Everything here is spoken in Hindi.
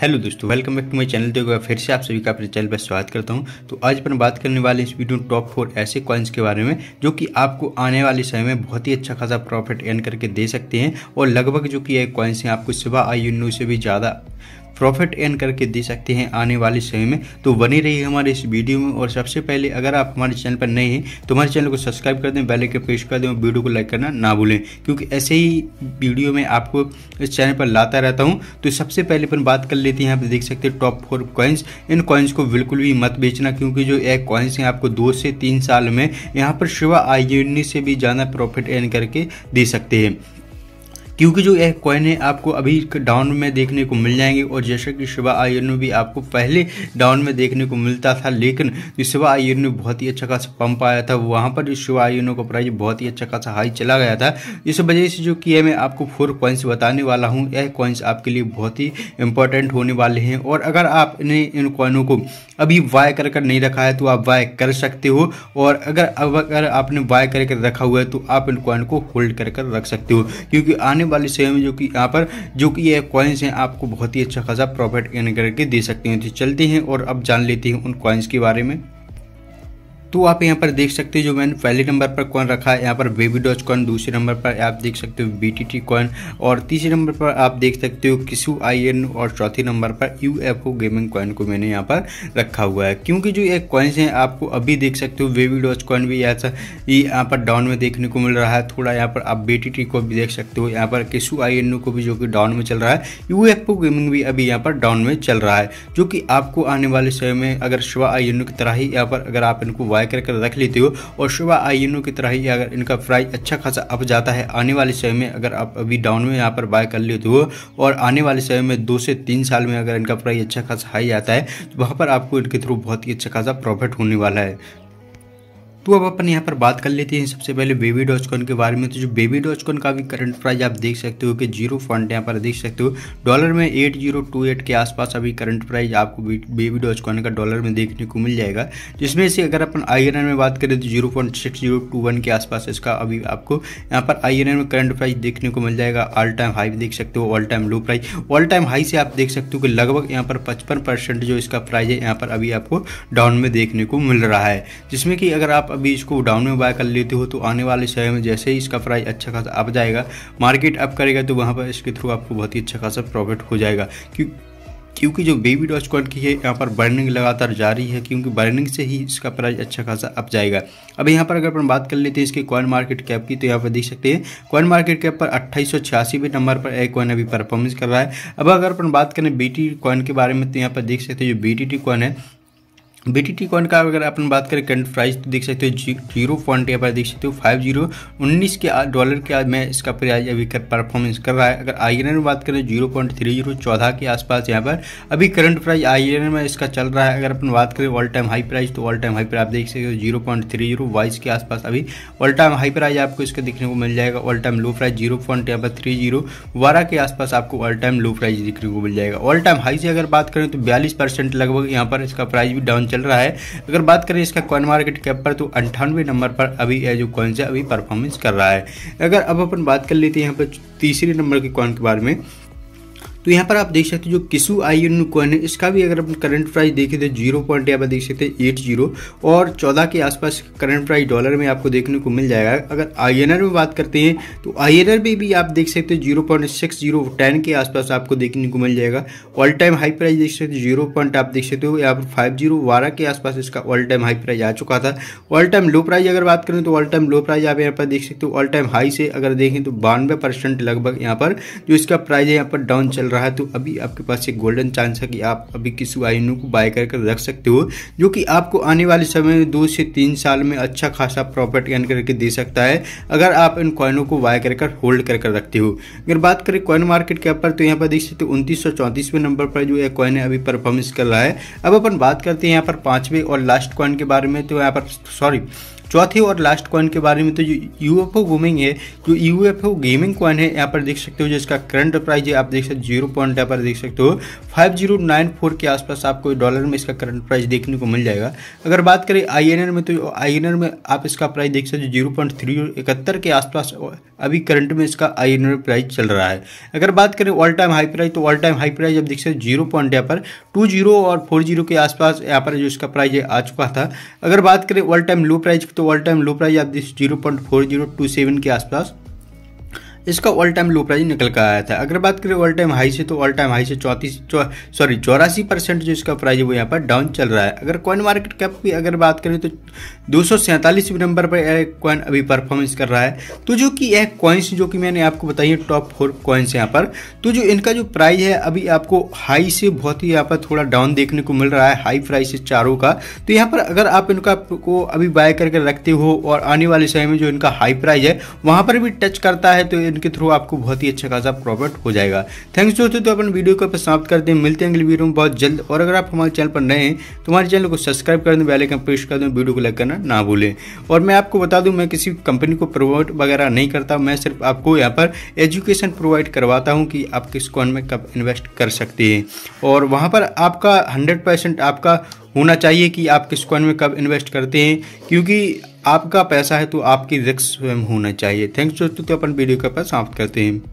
हेलो दोस्तों welcome back to my channel देखो फिर से आप सभी का अपने चैनल पर स्वागत करता हूं तो आज अपन बात करने वाले इस वीडियो में टॉप फोर ऐसे कॉइन्स के बारे में जो कि आपको आने वाले समय में बहुत ही अच्छा खासा प्रॉफिट अर्न करके दे सकते हैं और लगभग जो कि ये कॉइन्स हैं आपको सुबह आई से भी ज़्यादा प्रॉफिट एन करके दे सकते हैं आने वाले समय में तो बनी रहिए हमारे इस वीडियो में और सबसे पहले अगर आप हमारे चैनल पर नए हैं तो हमारे चैनल को सब्सक्राइब कर दें बेल आइकन प्रेस कर दें और वीडियो को लाइक करना ना भूलें क्योंकि ऐसे ही वीडियो में आपको इस चैनल पर लाता रहता हूँ तो सबसे पहले अपन बात कर लेते हैं यहाँ पर देख सकते हैं टॉप फोर कॉइन्स इन कॉइन्स को बिल्कुल भी मत बेचना क्योंकि जो एक कॉइन्स हैं आपको दो से तीन साल में यहाँ पर शिवा आई से भी ज़्यादा प्रॉफिट एन करके दे सकते हैं क्योंकि जो यह कॉइन है आपको अभी डाउन में देखने को मिल जाएंगे और जैसा कि शिवा आयरन भी आपको पहले डाउन में देखने को मिलता था लेकिन जो शिवा आयरन बहुत ही अच्छा खासा पंप आया था वहाँ पर जो शिवा आयरन का प्राइस बहुत ही अच्छा खासा हाई चला गया था इस वजह से जो कि मैं आपको फोर कॉइन्स बताने वाला हूँ यह कॉइन्स आपके लिए बहुत ही इंपॉर्टेंट होने वाले हैं और अगर आपने इन कॉइनों को अभी वाई कर कर नहीं रखा है तो आप वाई कर सकते हो और अगर अगर आपने वाई कर कर रखा हुआ है तो आप इन कॉइन को होल्ड कर कर रख सकते हो क्योंकि आने वाली सेम जो कि यहाँ पर जो कि ये कॉइन्स हैं आपको बहुत ही अच्छा खासा प्रॉफिट एन करके दे सकते हैं तो चलते हैं और अब जान लेते हैं उन कॉइन्स के बारे में तो आप यहाँ पर देख सकते हो जो मैंने पहले नंबर पर कॉइन रखा है यहाँ पर बेबी डॉच कॉइन दूसरे नंबर पर आप देख सकते हो बी टी टी कॉइन और तीसरे नंबर पर आप देख सकते हो किसू आई एन और चौथे नंबर पर U F O gaming coin को मैंने यहाँ पर रखा हुआ है क्योंकि जो ये कॉइन्स हैं आपको अभी देख सकते हो बेबी डॉच कॉइन भी ऐसा ये यहाँ पर डाउन में देखने को मिल रहा है थोड़ा यहाँ पर आप बी टी टी को भी देख सकते हो यहाँ पर किसू आई एन को भी जो कि डाउन में चल रहा है यू एफ ओ गेमिंग भी अभी यहाँ पर डाउन में चल रहा है जो कि आपको आने वाले समय में अगर शिवा आई एन की तरह ही यहाँ पर अगर आप इनको वाई बाय करके रख लेते हो और शुभा आईनो की तरह ही अगर इनका प्राइस अच्छा खासा अप जाता है आने वाले समय में अगर आप अभी डाउन में यहाँ पर बाय कर लेते हो और आने वाले समय में दो से तीन साल में अगर इनका प्राइस अच्छा खासा हाई आता है तो वहाँ पर आपको इनके थ्रू बहुत ही अच्छा खासा प्रॉफिट होने वाला है तो अब अपन यहाँ पर बात कर लेते हैं सबसे पहले बेबी डॉचकॉन के बारे में तो जो बेबी डॉचकॉन का भी करंट प्राइस आप देख सकते हो कि जीरो फंड यहाँ पर देख सकते हो डॉलर में एट जीरो टू एट के आसपास अभी करंट प्राइस आपको बेबी डॉचकॉन का डॉलर में देखने को मिल जाएगा जिसमें से अगर अपन आई में बात करें तो zero point six zero two one के आसपास इसका अभी आपको यहाँ पर आई में करंट प्राइस देखने को मिल जाएगा ऑल टाइम हाई देख सकते हो all time low price all time high से आप देख सकते हो कि लगभग यहाँ पर पचपन जो इसका प्राइस है यहाँ पर अभी आपको डाउन में देखने को मिल रहा है जिसमें कि अगर आप अभी इसको डाउन में बाय कर लेते हो तो आने वाले समय में जैसे ही इसका प्राइस अच्छा खासा अप जाएगा मार्केट अप करेगा तो वहाँ पर इसके थ्रू आपको बहुत ही अच्छा खासा प्रॉफिट हो जाएगा क्यों क्योंकि जो बेबी डॉच कॉइन की है यहाँ पर बर्निंग लगातार जारी है क्योंकि बर्निंग से ही इसका प्राइस अच्छा खासा अप जाएगा अब यहाँ पर अगर अपन बात कर लेते हैं इसके कॉइन मार्केट कैप की तो यहाँ पर देख सकते हैं कॉइन मार्केट कैप पर अट्ठाईस नंबर पर एक कॉइन अभी परफॉर्मेंस कर रहा है अब अगर अपन बात करें बी टी कॉइन के बारे में तो यहाँ पर देख सकते हैं जो बी टी कॉइन है बी टी कॉइन का अगर अपन बात करें करंट प्राइस तो देख सकते हो जीरो पॉइंट यहाँ पर देख सकते हो फाइव जीरो उन्नीस के डॉलर के आज मैं इसका प्राइस अभी कर परफॉर्मेंस कर रहा है अगर आई में बात करें जीरो पॉइंट थ्री जीरो चौदह के आसपास यहाँ पर अभी करंट प्राइस आई एन में इसका चल रहा है अगर अपन बात करें ऑल टाइम हाई प्राइस तो ऑल टाइम हाई पर आप देख सकते हो जीरो पॉइंट थ्री जीरो वाइस के आसपास अभी ऑल टाइम हाई प्राइज आपको इसका देखने को मिल जाएगा all time low price zero point यहाँ पर थ्री जीरो बारह के आसपास आपको ऑल टाइम लो प्राइज देखने को मिल जाएगा ऑल टाइम हाई से अगर बात करें तो बयालीस परसेंट लगभग यहाँ पर इसका प्राइस भी डाउन चल रहा है अगर बात करें इसका कॉइन मार्केट कैप पर तो अंठानवे नंबर पर अभी यह जो कॉइन्स है अभी परफॉर्मेंस कर रहा है अगर अब अपन बात कर लेते हैं यहाँ पर तीसरे नंबर के कॉइन के बारे में तो यहाँ पर आप देख सकते हो जो किसू आई एन कॉइन है इसका भी अगर अपन करंट प्राइस देखें तो जीरो पॉइंट यहाँ पर देख सकते हैं एट जीरो और चौदह के आसपास करंट प्राइस डॉलर में आपको देखने को मिल जाएगा अगर आई में बात करते हैं तो आई में भी, भी आप देख सकते हैं zero point six zero ten के आसपास आपको देखने को मिल जाएगा ऑल टाइम हाई प्राइस देख सकते हो जीरो पॉइंट आप देख सकते हो यहाँ पर फाइव जीरो बारह के आसपास इसका ऑल टाइम हाई प्राइस आ चुका था ऑल टाइम लो प्राइस अगर बात करें तो ऑल टाइम लो प्राइस आप यहाँ पर देख सकते हो ऑल टाइम हाई से अगर देखें तो बानवे लगभग यहाँ पर जो इसका प्राइस है यहाँ पर डाउन चल रहा है तो अभी आपके पास एक गोल्डन चांस है कि आप अभी किस वाहिनी को बाय करके कर रख सकते हो जो कि आपको आने वाले समय में दो से तीन साल में अच्छा खासा प्रॉफिट अर्न करके दे सकता है अगर आप इन कॉइनों को बाय कर होल्ड कर रखते हो अगर बात करें कॉइन मार्केट के ऊपर तो यहाँ पर देख सकते हो उनतीस नंबर पर जो है कॉइन है अभी परफॉर्मेंस कर रहा है अब अपन बात करते हैं यहाँ पर पाँचवें और लास्ट कॉइन के बारे में तो यहाँ पर सॉरी चौथे और लास्ट कॉइन के बारे में तो जो ओ गेमिंग है जो यू ओ गेमिंग कॉइन है यहाँ पर देख सकते हो जिसका करंट प्राइस है आप देख सकते हो जीरो पॉइंट यहाँ पर देख सकते हो फाइव जीरो नाइन फोर के आसपास आपको डॉलर में इसका करंट प्राइस देखने को मिल जाएगा अगर बात करें आई एन में तो आई एन में आप इसका प्राइस देख सकते हो जीरो पॉइंट थ्री इकहत्तर के आसपास अभी करंट में इसका आई एन प्राइस चल रहा है अगर बात करें ऑल टाइम हाई प्राइस तो ऑल टाइम हाई प्राइस अब देख सकते जीरो पॉइंट यहाँ पर टू जीरो और फोर जीरो के आसपास यहाँ पर जो इसका प्राइस आ चुका था अगर बात करें ऑल टाइम लो प्राइस तो तो ऑल टाइम लो प्राइस आप this zero point four zero two seven के आसपास इसका ऑल टाइम लो प्राइस निकल कर आया था अगर बात करें ऑल टाइम हाई से तो ऑल टाइम हाई से चौंतीस सॉरी चौरासी परसेंट जो इसका प्राइस है वो यहाँ पर डाउन चल रहा है अगर कॉइन मार्केट कैप की अगर बात करें तो दो सौ नंबर पर यह कॉइन अभी परफॉर्मेंस कर रहा है तो जो कि यह कॉइन्स जो कि मैंने आपको बताई है टॉप फोर कॉइन्स यहाँ पर तो जो इनका जो प्राइस है अभी आपको हाई से बहुत ही यहाँ पर थोड़ा डाउन देखने को मिल रहा है हाई प्राइस चारों का तो यहाँ पर अगर आप इनका को अभी बाय करके रखते हो और आने वाले समय में जो इनका हाई प्राइस है वहाँ पर भी टच करता है तो के थ्रू आपको बहुत ही अच्छा खासा प्रॉफिट हो जाएगा थैंक्स दोस्तों तो अपन वीडियो को समाप्त कर दें मिलते हैं अगले वीडियो में बहुत जल्द और अगर आप हमारे चैनल पर नए हैं तो हमारे चैनल को सब्सक्राइब कर दें बेलाइकन प्रेस कर दें वीडियो को लाइक करना ना भूलें और मैं आपको बता दूँ मैं किसी कंपनी को प्रमोट वगैरह नहीं करता मैं सिर्फ आपको यहाँ पर एजुकेशन प्रोवाइड करवाता हूँ कि आप किस कौन में कब इन्वेस्ट कर सकते हैं और वहाँ पर आपका हंड्रेड आपका होना चाहिए कि आप किस कॉइन में कब इन्वेस्ट करते हैं क्योंकि आपका पैसा है तो आपकी रिस्क स्वयं होना चाहिए थैंक्स दोस्तों तो अपन वीडियो का पास समाप्त करते हैं